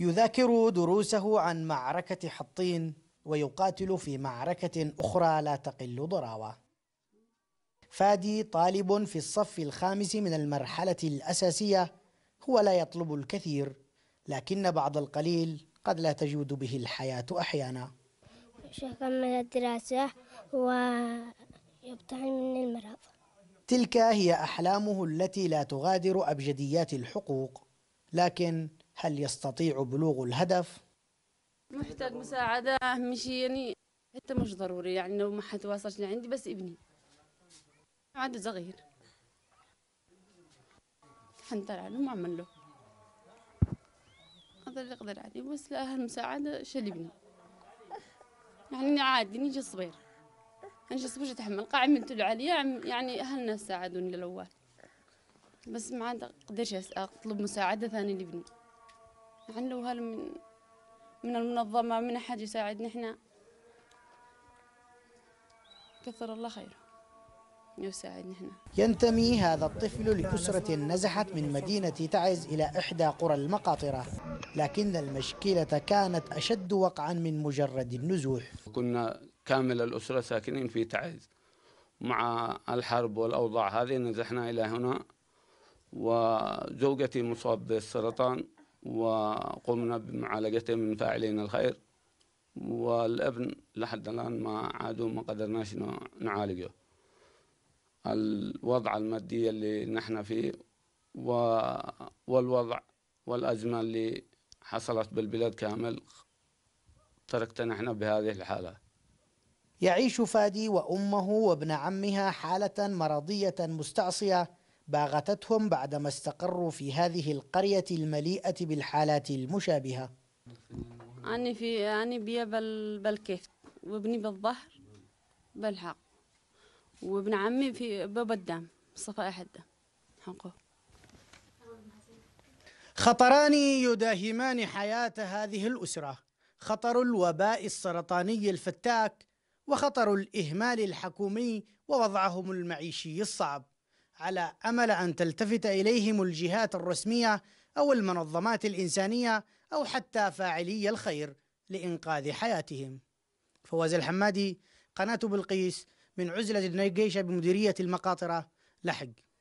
يذاكر دروسه عن معركة حطين ويقاتل في معركة أخرى لا تقل ضراوة فادي طالب في الصف الخامس من المرحلة الأساسية هو لا يطلب الكثير لكن بعض القليل قد لا تجود به الحياة أحيانا من الدراسة ويبتعد من المرض تلك هي أحلامه التي لا تغادر أبجديات الحقوق لكن هل يستطيع بلوغ الهدف محتاج مساعدة مشي يعني حتى مش ضروري يعني لو ما حد لعندي بس ابني عاد صغير حنطلع له ما عمل له هذا اللي اقدر عليه بس لا المساعدة ابني يعني عادي نيجي صبير انا شو اتحمل قاع عملت له عليا يعني اهلنا ساعدوني الاول بس ما عاد اقدرش اطلب مساعده ثاني لابني عنده هل من من المنظمة من أحد يساعدنا إحنا كثر الله خيره يساعدنا إحنا ينتمي هذا الطفل لأسرة نزحت من مدينة تعز إلى إحدى قرى المقاطرة لكن المشكلة كانت أشد وقعا من مجرد النزوح كنا كامل الأسرة ساكنين في تعز مع الحرب والأوضاع هذه نزحنا إلى هنا وزوجتي مصاب بالسرطان وقمنا بمعالجته من فاعلين الخير والابن لحد الآن ما عادوا ما قدرناش نعالجه الوضع المادي اللي نحن فيه والوضع والأزمة اللي حصلت بالبلاد كامل تركتنا احنا بهذه الحالة يعيش فادي وأمه وابن عمها حالة مرضية مستعصية باغتتهم بعدما استقروا في هذه القرية المليئة بالحالات المشابهة أنا في أنا بيا بالكيف وابني بالظهر بالحق وابن عمي في باب الدم صفاء حدة حقه خطران يداهمان حياة هذه الأسرة خطر الوباء السرطاني الفتاك وخطر الإهمال الحكومي ووضعهم المعيشي الصعب على امل ان تلتفت اليهم الجهات الرسميه او المنظمات الانسانيه او حتى فاعلي الخير لانقاذ حياتهم. فواز الحمادي قناه بلقيس من عزله النيجيشة بمديريه المقاطره لحق